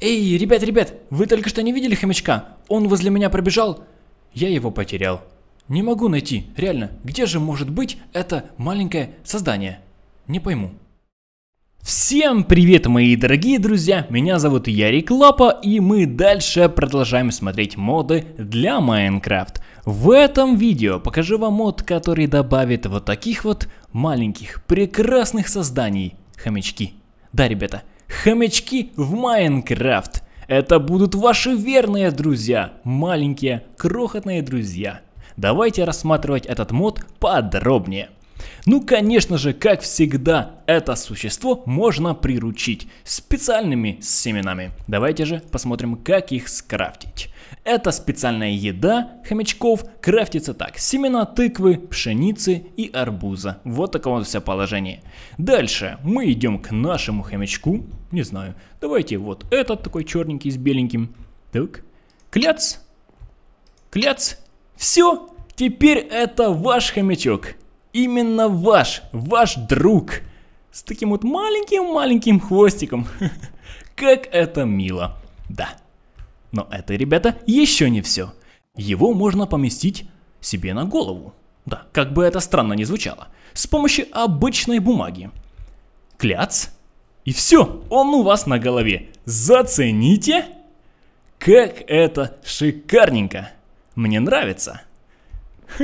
«Эй, ребят, ребят, вы только что не видели хомячка? Он возле меня пробежал!» Я его потерял. Не могу найти, реально, где же может быть это маленькое создание? Не пойму. Всем привет, мои дорогие друзья! Меня зовут Ярик Лапа, и мы дальше продолжаем смотреть моды для Майнкрафт. В этом видео покажу вам мод, который добавит вот таких вот маленьких прекрасных созданий – хомячки. Да, ребята, Хомячки в Майнкрафт. Это будут ваши верные друзья, маленькие, крохотные друзья. Давайте рассматривать этот мод подробнее. Ну, конечно же, как всегда, это существо можно приручить специальными семенами. Давайте же посмотрим, как их скрафтить. Эта специальная еда хомячков крафтится так. Семена тыквы, пшеницы и арбуза. Вот такое вот все положение. Дальше мы идем к нашему хомячку. Не знаю. Давайте вот этот такой черненький с беленьким. Так. Кляц. Кляц. Все. Теперь это ваш хомячок. Именно ваш. Ваш друг. С таким вот маленьким-маленьким хвостиком. Как это мило. Да. Но это, ребята, еще не все. Его можно поместить себе на голову. Да, как бы это странно ни звучало. С помощью обычной бумаги. Кляц. И все, он у вас на голове. Зацените! Как это шикарненько! Мне нравится.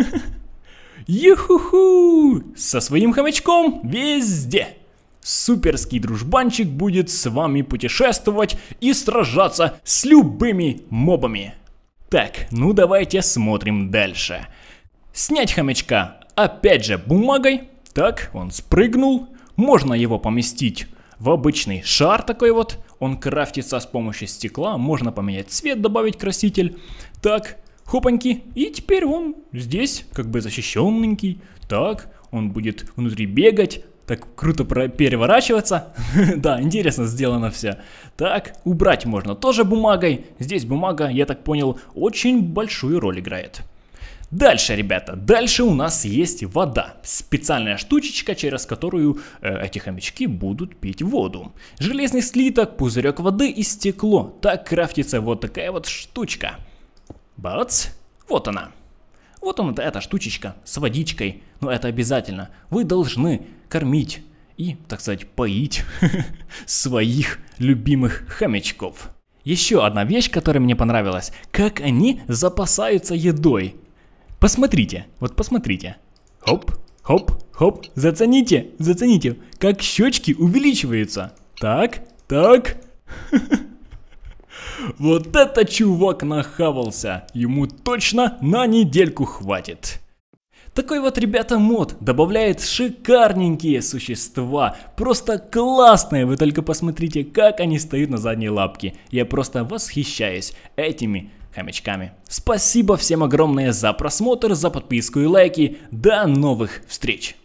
Юху-ху! Со своим хомячком везде! суперский дружбанчик будет с вами путешествовать и сражаться с любыми мобами. Так, ну давайте смотрим дальше. Снять хомячка, опять же бумагой. Так, он спрыгнул. Можно его поместить в обычный шар такой вот. Он крафтится с помощью стекла. Можно поменять цвет, добавить краситель. Так, хопаньки. И теперь он здесь, как бы защищенненький. Так, он будет внутри бегать, так круто переворачиваться. да, интересно сделано все. Так, убрать можно тоже бумагой. Здесь бумага, я так понял, очень большую роль играет. Дальше, ребята, дальше у нас есть вода. Специальная штучечка, через которую э, эти хомячки будут пить воду. Железный слиток, пузырек воды и стекло. Так крафтится вот такая вот штучка. Бац, вот она. Вот он, эта штучечка с водичкой, но это обязательно. Вы должны кормить и, так сказать, поить своих любимых хомячков. Еще одна вещь, которая мне понравилась, как они запасаются едой. Посмотрите, вот посмотрите. Хоп, хоп, хоп, зацените, зацените, как щечки увеличиваются. Так, так. Вот это чувак нахавался. Ему точно на недельку хватит. Такой вот, ребята, мод добавляет шикарненькие существа. Просто классные, вы только посмотрите, как они стоят на задней лапке. Я просто восхищаюсь этими хомячками. Спасибо всем огромное за просмотр, за подписку и лайки. До новых встреч!